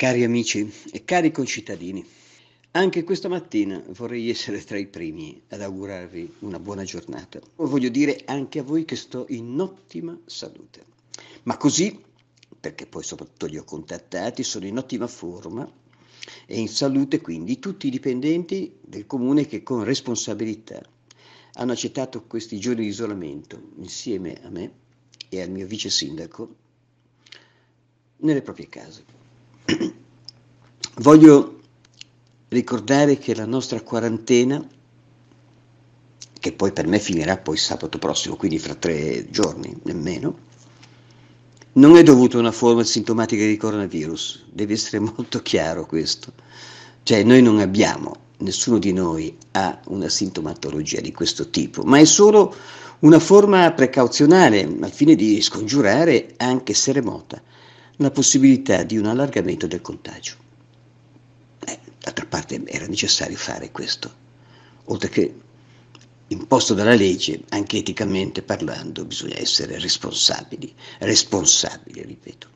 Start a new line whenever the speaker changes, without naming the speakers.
Cari amici e cari concittadini, anche questa mattina vorrei essere tra i primi ad augurarvi una buona giornata. O voglio dire anche a voi che sto in ottima salute. Ma così, perché poi soprattutto li ho contattati, sono in ottima forma e in salute quindi tutti i dipendenti del comune che con responsabilità hanno accettato questi giorni di isolamento insieme a me e al mio vice sindaco nelle proprie case. Voglio ricordare che la nostra quarantena, che poi per me finirà poi sabato prossimo, quindi fra tre giorni nemmeno, non è dovuta a una forma sintomatica di coronavirus, deve essere molto chiaro questo. Cioè noi non abbiamo, nessuno di noi ha una sintomatologia di questo tipo, ma è solo una forma precauzionale al fine di scongiurare, anche se remota, la possibilità di un allargamento del contagio parte era necessario fare questo, oltre che imposto dalla legge, anche eticamente parlando, bisogna essere responsabili, responsabili, ripeto.